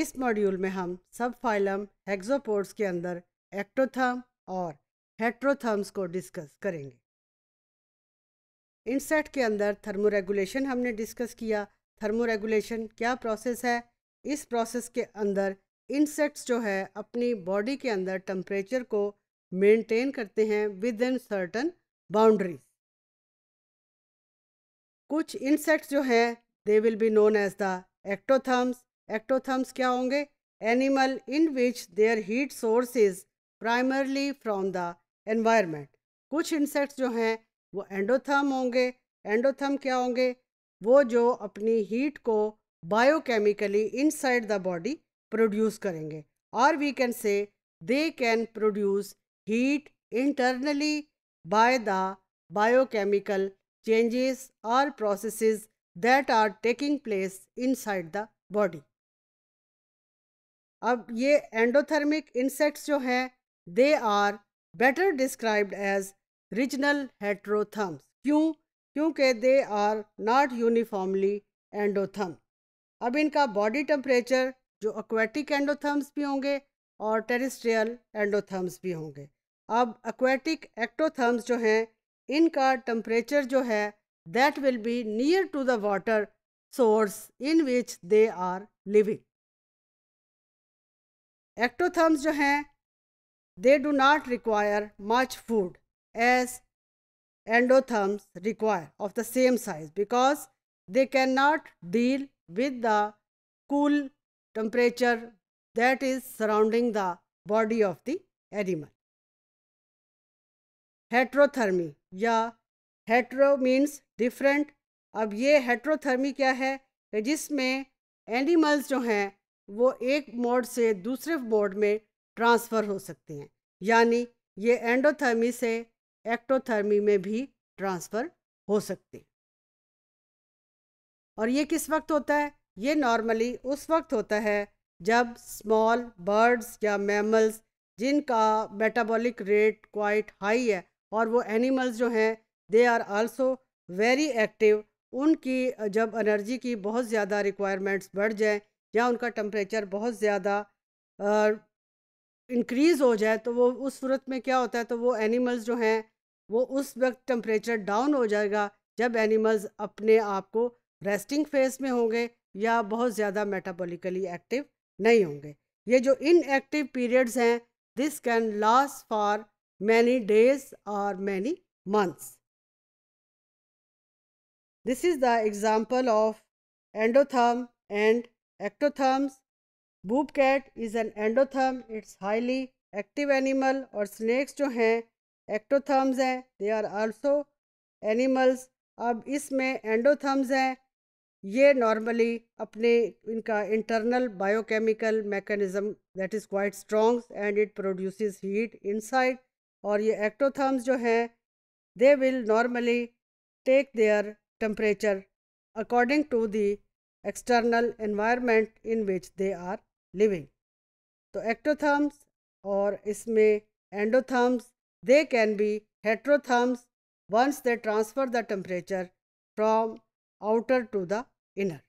इस मॉड्यूल में हम सब फाइलम हेक्सोपोड्स के अंदर एक्टोथर्म और हेट्रोथर्म्स को डिस्कस करेंगे इंसेट के अंदर थर्मोरेगुलेशन हमने डिस्कस किया थर्मोरेगुलेशन क्या प्रोसेस है इस प्रोसेस के अंदर इंसेक्ट्स जो है अपनी बॉडी के अंदर टम्परेचर को मेंटेन करते हैं विद इन सर्टन बाउंड्रीज कुछ इंसेक्ट्स जो हैं they will be known as the ectotherms ectotherms क्या होंगे animal in which their heat source is primarily from the environment कुछ इंसेक्ट्स जो हैं वो एंडोथर्म होंगे एंडोथर्म क्या होंगे वो जो अपनी हीट को biochemically inside the body produce करेंगे और we can say they can produce heat internally by the biochemical changes or processes that are taking place inside the body अब ये एंडोथर्मिक इंसेक्ट्स जो हैं they are better described as regional heterotherms क्यों क्योंकि they are not uniformly endotherm अब इनका body temperature जो aquatic endotherms भी होंगे और टेरिस्ट्रियल एंडोथर्म्स भी होंगे अब एक्वेटिक एक्टोथर्म्स जो हैं इनका टेम्परेचर जो है that will be near to the water source in which they are living ectotherms जो हैं they do not require much food as endotherms require of the same size because they can not deal with the cool temperature that is surrounding the body of the animal heterothermy या hetero means different अब ये हेट्रोथर्मी क्या है कि जिसमें animals जो हैं वो एक मोड से दूसरे मोड में ट्रांसफ़र हो सकती हैं यानी ये एंडोथर्मी से एक्टोथर्मी में भी ट्रांसफ़र हो सकती हैं और ये किस वक्त होता है ये नॉर्मली उस वक्त होता है जब स्मॉल बर्ड्स या मैमल्स जिनका मेटाबॉलिक रेट क्वाइट हाई है और वो एनिमल्स जो हैं they are also very active उनकी जब एनर्जी की बहुत ज़्यादा रिक्वायरमेंट्स बढ़ जाएँ या उनका टम्परेचर बहुत ज़्यादा इंक्रीज़ हो जाए तो वो उस सूरत में क्या होता है तो वो एनिमल्स जो हैं वो उस वक्त टम्परेचर डाउन हो जाएगा जब एनिमल्स अपने आप को रेस्टिंग फेज में होंगे या बहुत ज़्यादा मेटाबॉलिकली एक्टिव नहीं होंगे ये जो इनएक्टिव पीरियड्स हैं this can last for many days और many months this is the example of endotherm and ectotherms. Boobcat is an endotherm. It's highly active animal और स्नैक्स जो हैं एक्टोथर्म्स हैं दे आर आल्सो एनिमल्स अब इसमें endotherms हैं ये नॉर्मली अपने इनका internal biochemical mechanism that is quite strong and it produces heat inside और ये एक्टोथर्म्स जो हैं they will normally take their temperature according to the external environment in which they are living. So ectotherms or isme endotherms they can be heterotherms once they transfer the temperature from outer to the inner.